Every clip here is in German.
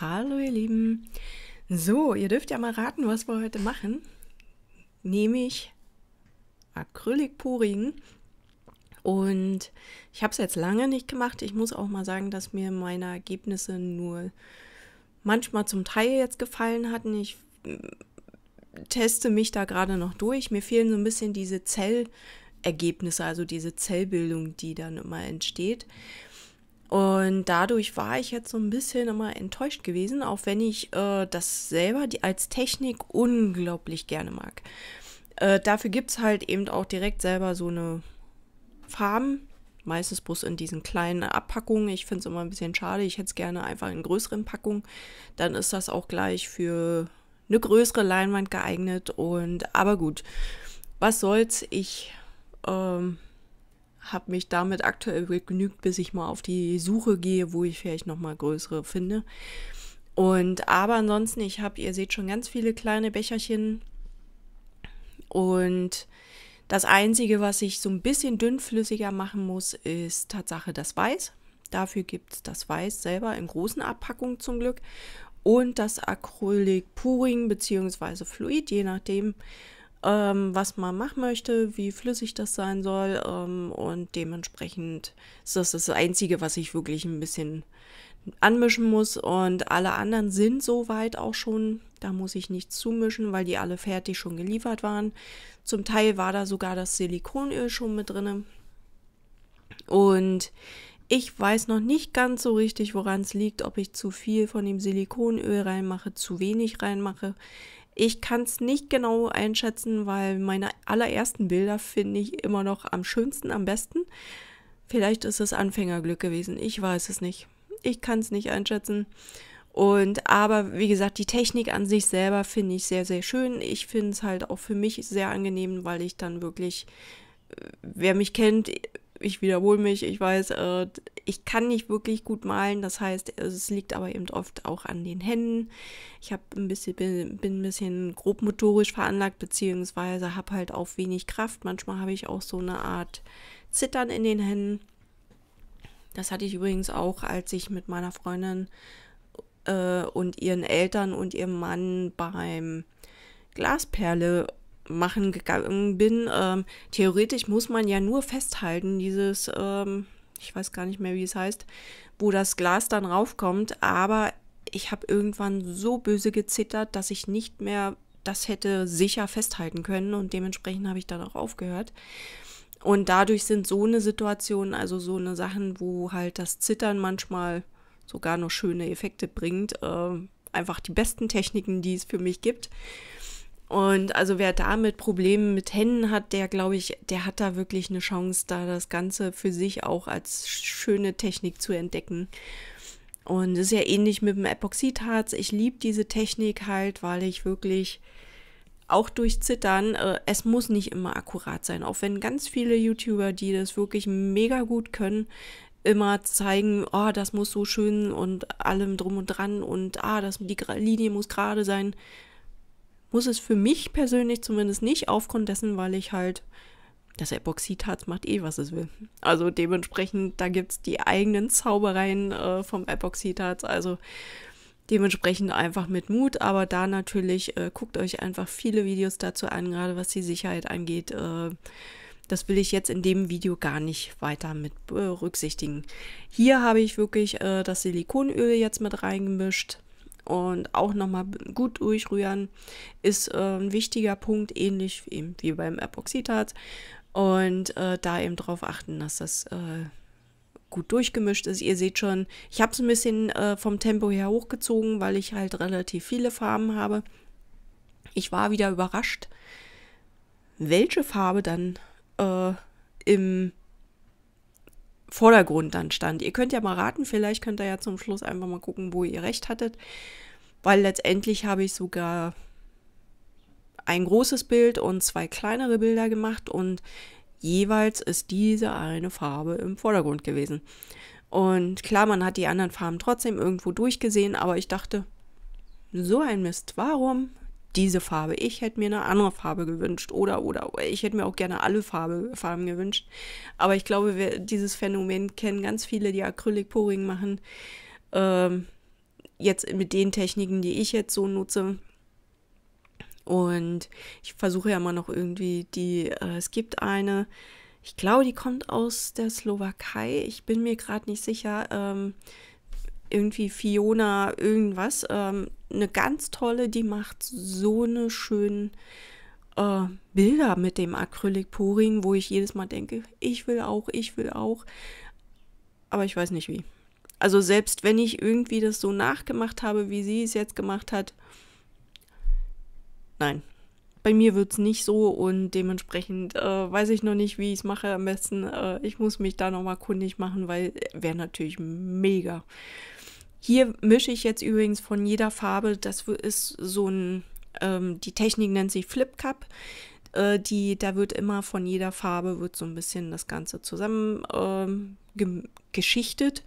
Hallo ihr Lieben. So, ihr dürft ja mal raten, was wir heute machen. Nämlich Acrylic-Purin. Und ich habe es jetzt lange nicht gemacht. Ich muss auch mal sagen, dass mir meine Ergebnisse nur manchmal zum Teil jetzt gefallen hatten. Ich mm, teste mich da gerade noch durch. Mir fehlen so ein bisschen diese Zellergebnisse, also diese Zellbildung, die dann immer entsteht. Und dadurch war ich jetzt so ein bisschen immer enttäuscht gewesen, auch wenn ich äh, das selber die, als Technik unglaublich gerne mag. Äh, dafür gibt es halt eben auch direkt selber so eine Farben, meistens bloß in diesen kleinen Abpackungen. Ich finde es immer ein bisschen schade. Ich hätte es gerne einfach in größeren Packungen. Dann ist das auch gleich für eine größere Leinwand geeignet. Und aber gut, was soll's? Ich ähm, habe mich damit aktuell begnügt, bis ich mal auf die Suche gehe, wo ich vielleicht noch mal größere finde. Und aber ansonsten, ich habe, ihr seht schon ganz viele kleine Becherchen. Und das Einzige, was ich so ein bisschen dünnflüssiger machen muss, ist Tatsache das Weiß. Dafür gibt es das Weiß selber in großen Abpackungen zum Glück. Und das Acrylic Puring bzw. Fluid, je nachdem, ähm, was man machen möchte, wie flüssig das sein soll. Ähm, und dementsprechend ist das das Einzige, was ich wirklich ein bisschen anmischen muss. Und alle anderen sind soweit auch schon. Da muss ich nichts zumischen, weil die alle fertig schon geliefert waren. Zum Teil war da sogar das Silikonöl schon mit drin. Und ich weiß noch nicht ganz so richtig, woran es liegt, ob ich zu viel von dem Silikonöl reinmache, zu wenig reinmache. Ich kann es nicht genau einschätzen, weil meine allerersten Bilder finde ich immer noch am schönsten, am besten. Vielleicht ist es Anfängerglück gewesen. Ich weiß es nicht. Ich kann es nicht einschätzen. Und aber wie gesagt, die Technik an sich selber finde ich sehr, sehr schön. Ich finde es halt auch für mich sehr angenehm, weil ich dann wirklich, äh, wer mich kennt, ich wiederhole mich, ich weiß, äh, ich kann nicht wirklich gut malen, das heißt, es liegt aber eben oft auch an den Händen. Ich hab ein bisschen, bin, bin ein bisschen grobmotorisch veranlagt, beziehungsweise habe halt auch wenig Kraft. Manchmal habe ich auch so eine Art Zittern in den Händen. Das hatte ich übrigens auch, als ich mit meiner Freundin äh, und ihren Eltern und ihrem Mann beim Glasperle machen gegangen bin. Ähm, theoretisch muss man ja nur festhalten, dieses, ähm, ich weiß gar nicht mehr, wie es heißt, wo das Glas dann raufkommt, aber ich habe irgendwann so böse gezittert, dass ich nicht mehr das hätte sicher festhalten können und dementsprechend habe ich dann auch aufgehört. Und dadurch sind so eine Situation, also so eine Sachen, wo halt das Zittern manchmal sogar noch schöne Effekte bringt, äh, einfach die besten Techniken, die es für mich gibt. Und also wer damit Probleme mit Händen hat, der glaube ich, der hat da wirklich eine Chance, da das Ganze für sich auch als schöne Technik zu entdecken. Und es ist ja ähnlich mit dem Epoxidharz. Ich liebe diese Technik halt, weil ich wirklich auch durch Zittern, äh, es muss nicht immer akkurat sein. Auch wenn ganz viele YouTuber, die das wirklich mega gut können, immer zeigen, oh, das muss so schön und allem drum und dran und ah, das, die Linie muss gerade sein muss es für mich persönlich zumindest nicht, aufgrund dessen, weil ich halt das Epoxidharz macht eh, was es will. Also dementsprechend, da gibt es die eigenen Zaubereien äh, vom Epoxidharz. Also dementsprechend einfach mit Mut. Aber da natürlich, äh, guckt euch einfach viele Videos dazu an, gerade was die Sicherheit angeht. Äh, das will ich jetzt in dem Video gar nicht weiter mit berücksichtigen. Hier habe ich wirklich äh, das Silikonöl jetzt mit reingemischt und auch nochmal gut durchrühren, ist äh, ein wichtiger Punkt, ähnlich eben wie beim Epoxidharz. Und äh, da eben darauf achten, dass das äh, gut durchgemischt ist. Ihr seht schon, ich habe es ein bisschen äh, vom Tempo her hochgezogen, weil ich halt relativ viele Farben habe. Ich war wieder überrascht, welche Farbe dann äh, im Vordergrund dann stand. Ihr könnt ja mal raten, vielleicht könnt ihr ja zum Schluss einfach mal gucken, wo ihr recht hattet weil letztendlich habe ich sogar ein großes Bild und zwei kleinere Bilder gemacht und jeweils ist diese eine Farbe im Vordergrund gewesen. Und klar, man hat die anderen Farben trotzdem irgendwo durchgesehen, aber ich dachte, so ein Mist, warum diese Farbe? Ich hätte mir eine andere Farbe gewünscht oder, oder, ich hätte mir auch gerne alle Farbe, Farben gewünscht. Aber ich glaube, wir, dieses Phänomen kennen ganz viele, die Acrylic Pouring machen. Ähm, jetzt mit den Techniken, die ich jetzt so nutze. Und ich versuche ja immer noch irgendwie die, äh, es gibt eine, ich glaube, die kommt aus der Slowakei. Ich bin mir gerade nicht sicher. Ähm, irgendwie Fiona irgendwas. Ähm, eine ganz tolle, die macht so eine schönen äh, Bilder mit dem acrylic puring wo ich jedes Mal denke, ich will auch, ich will auch. Aber ich weiß nicht wie. Also selbst wenn ich irgendwie das so nachgemacht habe, wie sie es jetzt gemacht hat, nein. Bei mir wird es nicht so und dementsprechend äh, weiß ich noch nicht, wie ich es mache am besten. Äh, ich muss mich da nochmal kundig machen, weil äh, wäre natürlich mega. Hier mische ich jetzt übrigens von jeder Farbe, das ist so ein, ähm, die Technik nennt sich Flip Cup äh, die, da wird immer von jeder Farbe wird so ein bisschen das Ganze zusammen ähm, geschichtet.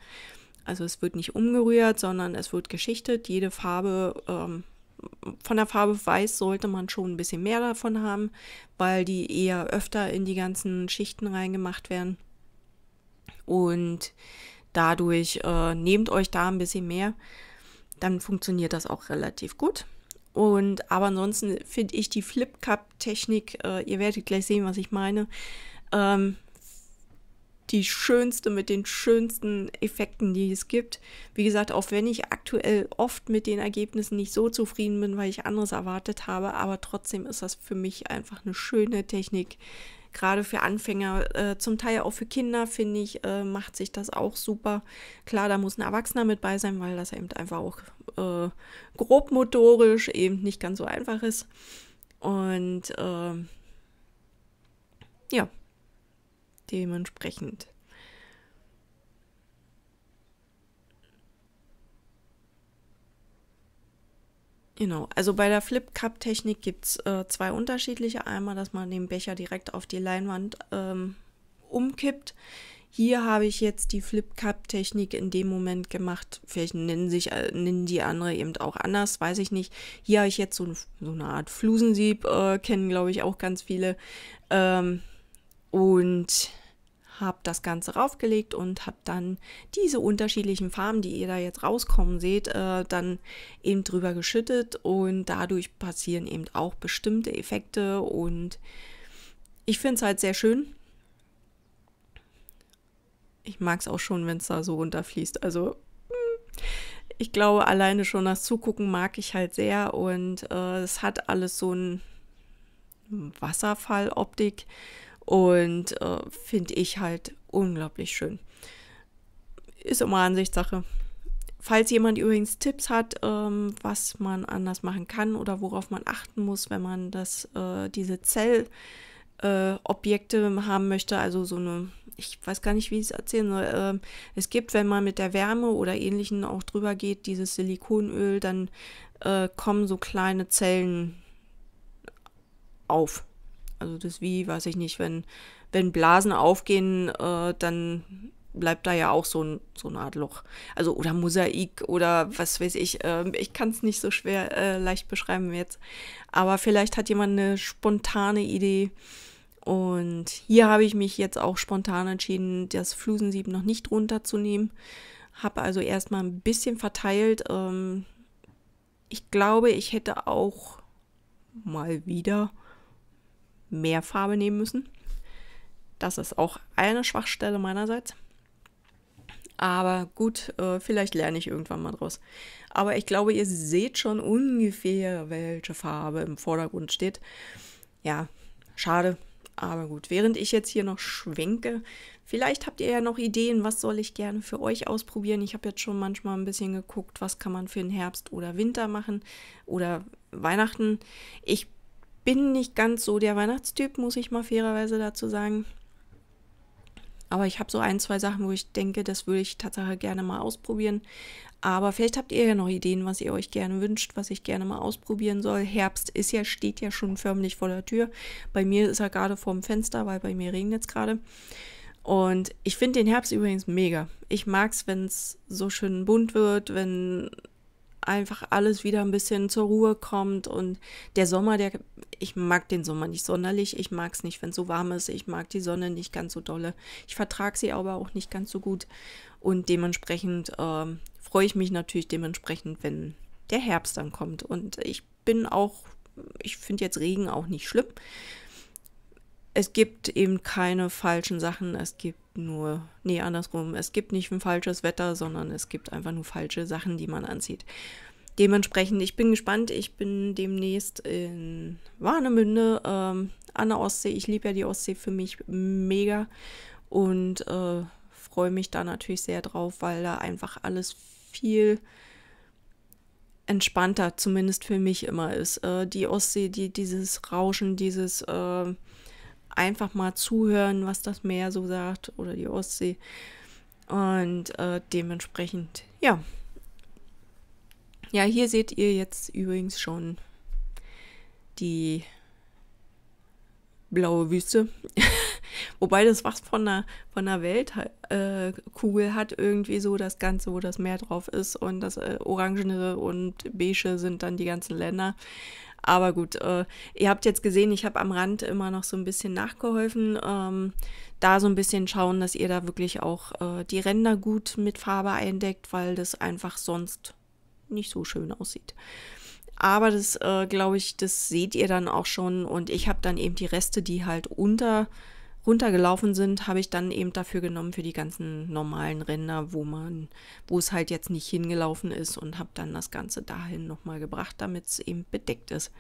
Also es wird nicht umgerührt, sondern es wird geschichtet. Jede Farbe, ähm, von der Farbe Weiß sollte man schon ein bisschen mehr davon haben, weil die eher öfter in die ganzen Schichten reingemacht werden. Und dadurch äh, nehmt euch da ein bisschen mehr, dann funktioniert das auch relativ gut. Und aber ansonsten finde ich die Flip Cup Technik, äh, ihr werdet gleich sehen, was ich meine, ähm, die schönste mit den schönsten Effekten, die es gibt. Wie gesagt, auch wenn ich aktuell oft mit den Ergebnissen nicht so zufrieden bin, weil ich anderes erwartet habe, aber trotzdem ist das für mich einfach eine schöne Technik. Gerade für Anfänger, äh, zum Teil auch für Kinder, finde ich, äh, macht sich das auch super. Klar, da muss ein Erwachsener mit bei sein, weil das eben einfach auch äh, grobmotorisch eben nicht ganz so einfach ist. Und ähm, ja, dementsprechend. Genau, also bei der Flip-Cup-Technik gibt es äh, zwei unterschiedliche. Einmal, dass man den Becher direkt auf die Leinwand ähm, umkippt. Hier habe ich jetzt die Flip-Cup-Technik in dem Moment gemacht. Vielleicht nennen, sich, äh, nennen die andere eben auch anders, weiß ich nicht. Hier habe ich jetzt so, ein, so eine Art Flusensieb, äh, kennen glaube ich auch ganz viele. Ähm, und habe das Ganze raufgelegt und habe dann diese unterschiedlichen Farben, die ihr da jetzt rauskommen seht, äh, dann eben drüber geschüttet und dadurch passieren eben auch bestimmte Effekte und ich finde es halt sehr schön. Ich mag es auch schon, wenn es da so runterfließt. Also hm, ich glaube, alleine schon das Zugucken mag ich halt sehr und äh, es hat alles so ein Wasserfalloptik und äh, finde ich halt unglaublich schön. Ist immer Ansichtssache. Falls jemand übrigens Tipps hat, ähm, was man anders machen kann oder worauf man achten muss, wenn man das, äh, diese Zellobjekte äh, haben möchte, also so eine, ich weiß gar nicht, wie ich es erzählen soll. Äh, es gibt, wenn man mit der Wärme oder ähnlichen auch drüber geht, dieses Silikonöl, dann äh, kommen so kleine Zellen auf. Also das wie, weiß ich nicht, wenn, wenn Blasen aufgehen, äh, dann bleibt da ja auch so, so eine Art Loch. Also oder Mosaik oder was weiß ich. Äh, ich kann es nicht so schwer äh, leicht beschreiben jetzt. Aber vielleicht hat jemand eine spontane Idee. Und hier habe ich mich jetzt auch spontan entschieden, das Flusensieb noch nicht runterzunehmen. Habe also erstmal ein bisschen verteilt. Ähm, ich glaube, ich hätte auch mal wieder mehr Farbe nehmen müssen. Das ist auch eine Schwachstelle meinerseits. Aber gut, äh, vielleicht lerne ich irgendwann mal draus. Aber ich glaube, ihr seht schon ungefähr, welche Farbe im Vordergrund steht. Ja, schade. Aber gut, während ich jetzt hier noch schwenke, vielleicht habt ihr ja noch Ideen, was soll ich gerne für euch ausprobieren. Ich habe jetzt schon manchmal ein bisschen geguckt, was kann man für den Herbst oder Winter machen oder Weihnachten. Ich bin nicht ganz so der Weihnachtstyp, muss ich mal fairerweise dazu sagen. Aber ich habe so ein, zwei Sachen, wo ich denke, das würde ich tatsächlich gerne mal ausprobieren. Aber vielleicht habt ihr ja noch Ideen, was ihr euch gerne wünscht, was ich gerne mal ausprobieren soll. Herbst ist ja, steht ja schon förmlich vor der Tür. Bei mir ist er gerade vorm Fenster, weil bei mir regnet es gerade. Und ich finde den Herbst übrigens mega. Ich mag es, wenn es so schön bunt wird, wenn einfach alles wieder ein bisschen zur Ruhe kommt und der Sommer, der ich mag den Sommer nicht sonderlich, ich mag es nicht, wenn es so warm ist, ich mag die Sonne nicht ganz so dolle, ich vertrage sie aber auch nicht ganz so gut und dementsprechend äh, freue ich mich natürlich dementsprechend, wenn der Herbst dann kommt und ich bin auch, ich finde jetzt Regen auch nicht schlimm, es gibt eben keine falschen Sachen, es gibt nur, nee, andersrum, es gibt nicht ein falsches Wetter, sondern es gibt einfach nur falsche Sachen, die man anzieht. Dementsprechend, ich bin gespannt, ich bin demnächst in Warnemünde ähm, an der Ostsee. Ich liebe ja die Ostsee für mich mega und äh, freue mich da natürlich sehr drauf, weil da einfach alles viel entspannter, zumindest für mich immer ist. Äh, die Ostsee, die, dieses Rauschen, dieses... Äh, einfach mal zuhören, was das Meer so sagt oder die Ostsee. Und äh, dementsprechend, ja. Ja, hier seht ihr jetzt übrigens schon die blaue Wüste. Wobei das was von der, von der Weltkugel äh, hat, irgendwie so das Ganze, wo das Meer drauf ist und das äh, Orangene und Beige sind dann die ganzen Länder. Aber gut, äh, ihr habt jetzt gesehen, ich habe am Rand immer noch so ein bisschen nachgeholfen. Ähm, da so ein bisschen schauen, dass ihr da wirklich auch äh, die Ränder gut mit Farbe eindeckt, weil das einfach sonst nicht so schön aussieht. Aber das, äh, glaube ich, das seht ihr dann auch schon. Und ich habe dann eben die Reste, die halt unter runtergelaufen sind, habe ich dann eben dafür genommen für die ganzen normalen Ränder, wo man, wo es halt jetzt nicht hingelaufen ist und habe dann das Ganze dahin nochmal gebracht, damit es eben bedeckt ist.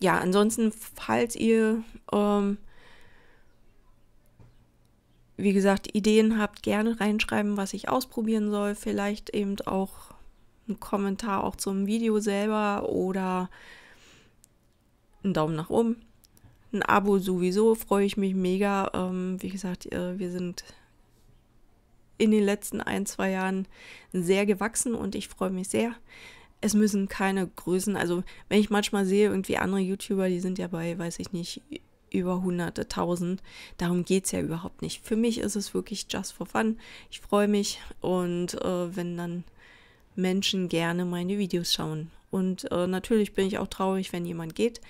Ja, ansonsten, falls ihr, ähm, wie gesagt, Ideen habt, gerne reinschreiben, was ich ausprobieren soll. Vielleicht eben auch einen Kommentar auch zum Video selber oder einen Daumen nach oben ein Abo sowieso, freue ich mich mega. Ähm, wie gesagt, äh, wir sind in den letzten ein, zwei Jahren sehr gewachsen und ich freue mich sehr. Es müssen keine Größen, also wenn ich manchmal sehe, irgendwie andere YouTuber, die sind ja bei, weiß ich nicht, über hunderte, tausend. Darum geht es ja überhaupt nicht. Für mich ist es wirklich just for fun. Ich freue mich und äh, wenn dann Menschen gerne meine Videos schauen. Und äh, natürlich bin ich auch traurig, wenn jemand geht.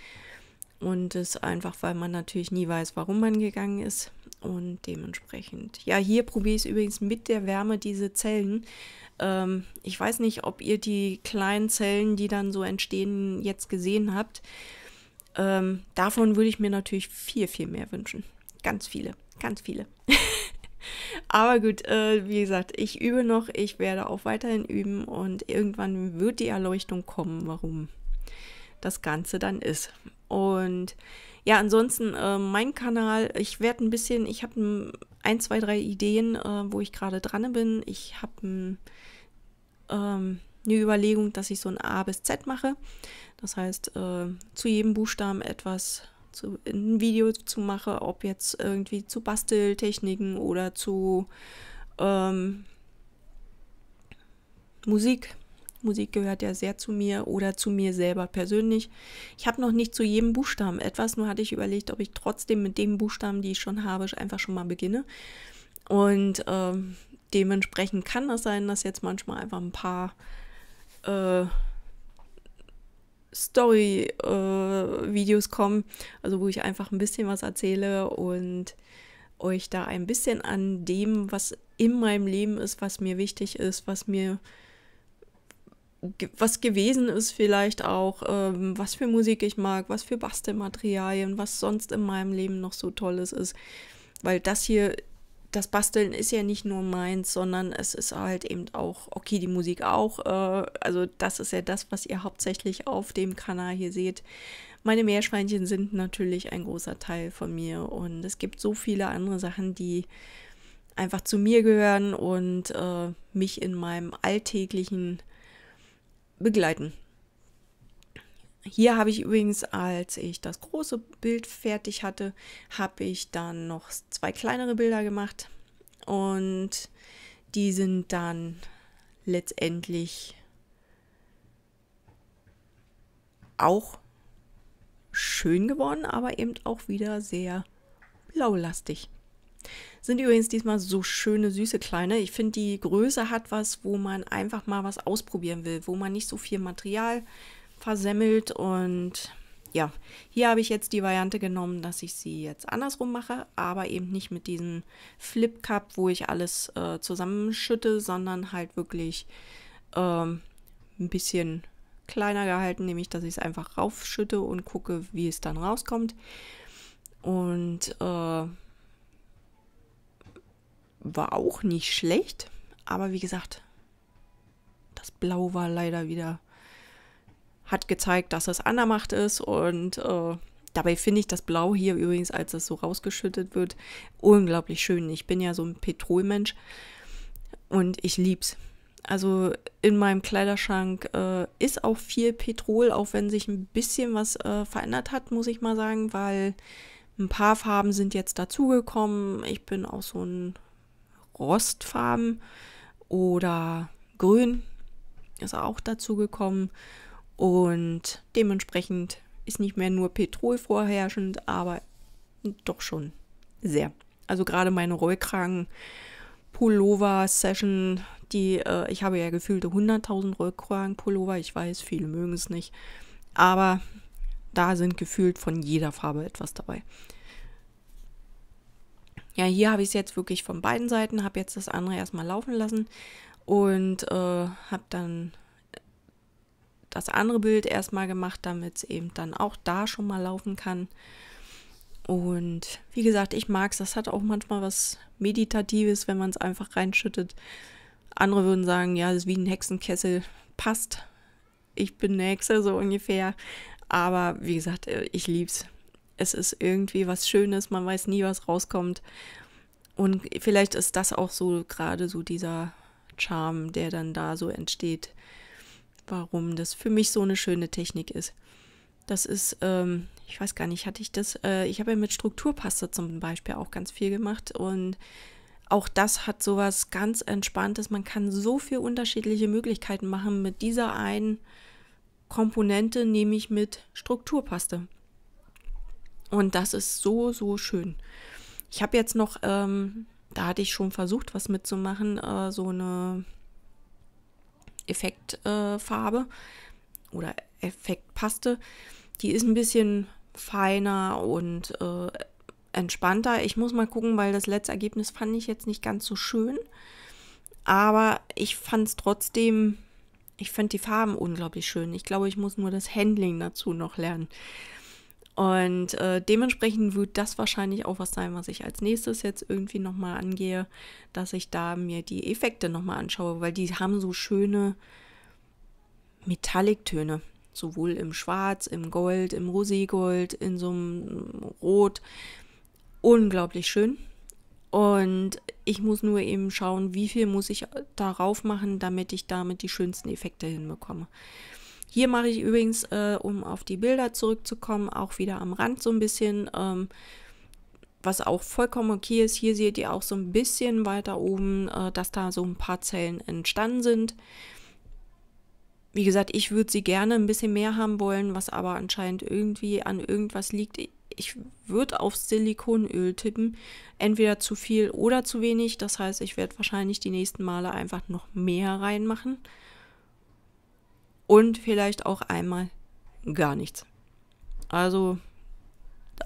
Und es einfach, weil man natürlich nie weiß, warum man gegangen ist. Und dementsprechend. Ja, hier probiere ich übrigens mit der Wärme, diese Zellen. Ähm, ich weiß nicht, ob ihr die kleinen Zellen, die dann so entstehen, jetzt gesehen habt. Ähm, davon würde ich mir natürlich viel, viel mehr wünschen. Ganz viele, ganz viele. Aber gut, äh, wie gesagt, ich übe noch, ich werde auch weiterhin üben und irgendwann wird die Erleuchtung kommen, warum das Ganze dann ist. Und ja, ansonsten äh, mein Kanal, ich werde ein bisschen, ich habe ein, zwei, drei Ideen, äh, wo ich gerade dran bin. Ich habe ähm, eine Überlegung, dass ich so ein A bis Z mache. Das heißt, äh, zu jedem Buchstaben etwas zu, ein Video zu machen, ob jetzt irgendwie zu Basteltechniken oder zu ähm, Musik, Musik gehört ja sehr zu mir oder zu mir selber persönlich. Ich habe noch nicht zu jedem Buchstaben etwas, nur hatte ich überlegt, ob ich trotzdem mit dem Buchstaben, die ich schon habe, einfach schon mal beginne. Und äh, dementsprechend kann das sein, dass jetzt manchmal einfach ein paar äh, Story-Videos äh, kommen, also wo ich einfach ein bisschen was erzähle und euch da ein bisschen an dem, was in meinem Leben ist, was mir wichtig ist, was mir was gewesen ist vielleicht auch, ähm, was für Musik ich mag, was für Bastelmaterialien, was sonst in meinem Leben noch so tolles ist. Weil das hier, das Basteln ist ja nicht nur meins, sondern es ist halt eben auch, okay, die Musik auch. Äh, also das ist ja das, was ihr hauptsächlich auf dem Kanal hier seht. Meine Meerschweinchen sind natürlich ein großer Teil von mir und es gibt so viele andere Sachen, die einfach zu mir gehören und äh, mich in meinem alltäglichen begleiten. Hier habe ich übrigens, als ich das große Bild fertig hatte, habe ich dann noch zwei kleinere Bilder gemacht und die sind dann letztendlich auch schön geworden, aber eben auch wieder sehr blaulastig. Sind übrigens diesmal so schöne, süße kleine. Ich finde, die Größe hat was, wo man einfach mal was ausprobieren will, wo man nicht so viel Material versemmelt. Und ja, hier habe ich jetzt die Variante genommen, dass ich sie jetzt andersrum mache, aber eben nicht mit diesem Flip Cup, wo ich alles äh, zusammenschütte, sondern halt wirklich ähm, ein bisschen kleiner gehalten, nämlich dass ich es einfach raufschütte und gucke, wie es dann rauskommt. Und äh, war auch nicht schlecht, aber wie gesagt, das Blau war leider wieder, hat gezeigt, dass das Andermacht ist und äh, dabei finde ich das Blau hier übrigens, als es so rausgeschüttet wird, unglaublich schön. Ich bin ja so ein Petrolmensch und ich lieb's. Also in meinem Kleiderschrank äh, ist auch viel Petrol, auch wenn sich ein bisschen was äh, verändert hat, muss ich mal sagen, weil ein paar Farben sind jetzt dazugekommen. Ich bin auch so ein rostfarben oder grün ist auch dazu gekommen und dementsprechend ist nicht mehr nur Petrol vorherrschend, aber doch schon sehr. Also gerade meine Rollkragen Pullover Session, die äh, ich habe ja gefühlte 100.000 Rollkragen Pullover, ich weiß, viele mögen es nicht, aber da sind gefühlt von jeder Farbe etwas dabei. Ja, hier habe ich es jetzt wirklich von beiden Seiten, habe jetzt das andere erstmal laufen lassen und äh, habe dann das andere Bild erstmal gemacht, damit es eben dann auch da schon mal laufen kann. Und wie gesagt, ich mag es. Das hat auch manchmal was Meditatives, wenn man es einfach reinschüttet. Andere würden sagen, ja, das ist wie ein Hexenkessel. Passt. Ich bin eine Hexe, so ungefähr. Aber wie gesagt, äh, ich liebe es es ist irgendwie was Schönes, man weiß nie, was rauskommt. Und vielleicht ist das auch so gerade so dieser Charme, der dann da so entsteht, warum das für mich so eine schöne Technik ist. Das ist, ähm, ich weiß gar nicht, hatte ich das, äh, ich habe ja mit Strukturpaste zum Beispiel auch ganz viel gemacht und auch das hat sowas ganz Entspanntes. Man kann so viel unterschiedliche Möglichkeiten machen. Mit dieser einen Komponente nämlich mit Strukturpaste. Und das ist so, so schön. Ich habe jetzt noch, ähm, da hatte ich schon versucht, was mitzumachen, äh, so eine Effektfarbe äh, oder Effektpaste. Die ist ein bisschen feiner und äh, entspannter. Ich muss mal gucken, weil das letzte Ergebnis fand ich jetzt nicht ganz so schön. Aber ich fand es trotzdem, ich fand die Farben unglaublich schön. Ich glaube, ich muss nur das Handling dazu noch lernen. Und äh, dementsprechend wird das wahrscheinlich auch was sein, was ich als nächstes jetzt irgendwie nochmal angehe, dass ich da mir die Effekte nochmal anschaue, weil die haben so schöne Metalliktöne. Sowohl im Schwarz, im Gold, im Roségold, in so einem Rot. Unglaublich schön. Und ich muss nur eben schauen, wie viel muss ich darauf machen, damit ich damit die schönsten Effekte hinbekomme. Hier mache ich übrigens, äh, um auf die Bilder zurückzukommen, auch wieder am Rand so ein bisschen, ähm, was auch vollkommen okay ist. Hier seht ihr auch so ein bisschen weiter oben, äh, dass da so ein paar Zellen entstanden sind. Wie gesagt, ich würde sie gerne ein bisschen mehr haben wollen, was aber anscheinend irgendwie an irgendwas liegt ich würde auf Silikonöl tippen. Entweder zu viel oder zu wenig. Das heißt, ich werde wahrscheinlich die nächsten Male einfach noch mehr reinmachen und vielleicht auch einmal gar nichts. Also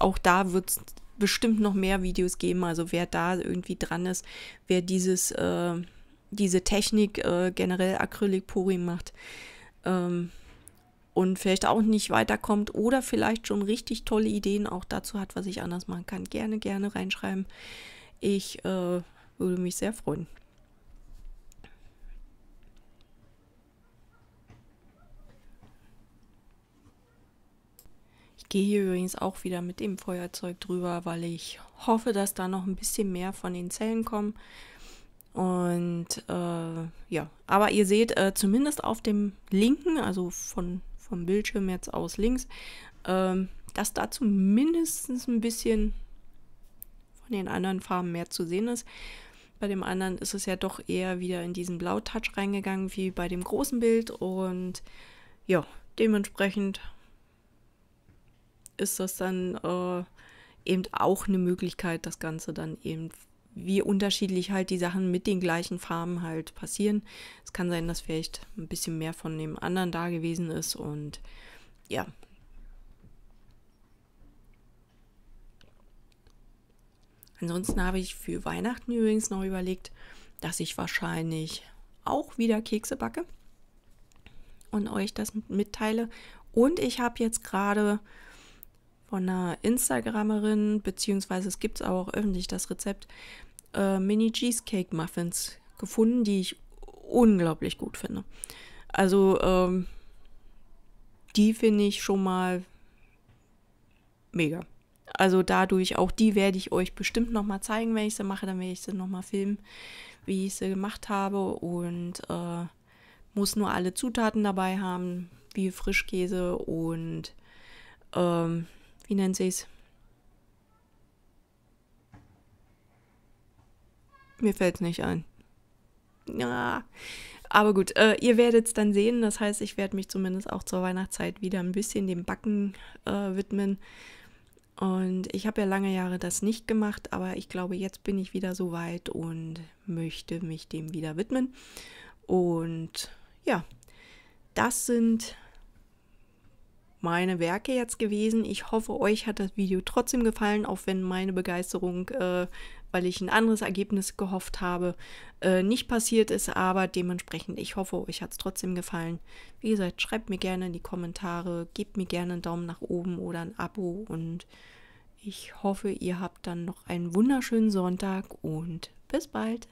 auch da wird es bestimmt noch mehr Videos geben. Also wer da irgendwie dran ist, wer dieses, äh, diese Technik äh, generell Acrylic-Puri macht ähm, und vielleicht auch nicht weiterkommt oder vielleicht schon richtig tolle Ideen auch dazu hat, was ich anders machen kann, gerne, gerne reinschreiben. Ich äh, würde mich sehr freuen. gehe hier übrigens auch wieder mit dem Feuerzeug drüber, weil ich hoffe, dass da noch ein bisschen mehr von den Zellen kommen. Und äh, ja, aber ihr seht äh, zumindest auf dem linken, also von, vom Bildschirm jetzt aus links, äh, dass da zumindest ein bisschen von den anderen Farben mehr zu sehen ist. Bei dem anderen ist es ja doch eher wieder in diesen Blautouch reingegangen wie bei dem großen Bild. Und ja, dementsprechend ist das dann äh, eben auch eine Möglichkeit, das Ganze dann eben, wie unterschiedlich halt die Sachen mit den gleichen Farben halt passieren. Es kann sein, dass vielleicht ein bisschen mehr von dem anderen da gewesen ist und ja. Ansonsten habe ich für Weihnachten übrigens noch überlegt, dass ich wahrscheinlich auch wieder Kekse backe und euch das mitteile. Und ich habe jetzt gerade von einer Instagramerin, beziehungsweise es gibt es auch öffentlich das Rezept, äh, Mini Cheesecake Muffins gefunden, die ich unglaublich gut finde. Also ähm, die finde ich schon mal mega. Also dadurch, auch die werde ich euch bestimmt nochmal zeigen, wenn ich sie mache. Dann werde ich sie nochmal filmen, wie ich sie gemacht habe. Und äh, muss nur alle Zutaten dabei haben, wie Frischkäse und ähm, wie nennen sie es? Mir fällt's nicht ein. Ja. Aber gut, äh, ihr werdet es dann sehen. Das heißt, ich werde mich zumindest auch zur Weihnachtszeit wieder ein bisschen dem Backen äh, widmen. Und ich habe ja lange Jahre das nicht gemacht, aber ich glaube, jetzt bin ich wieder so weit und möchte mich dem wieder widmen. Und ja, das sind meine Werke jetzt gewesen. Ich hoffe, euch hat das Video trotzdem gefallen, auch wenn meine Begeisterung, äh, weil ich ein anderes Ergebnis gehofft habe, äh, nicht passiert ist. Aber dementsprechend, ich hoffe, euch hat es trotzdem gefallen. Wie gesagt, schreibt mir gerne in die Kommentare, gebt mir gerne einen Daumen nach oben oder ein Abo und ich hoffe, ihr habt dann noch einen wunderschönen Sonntag und bis bald.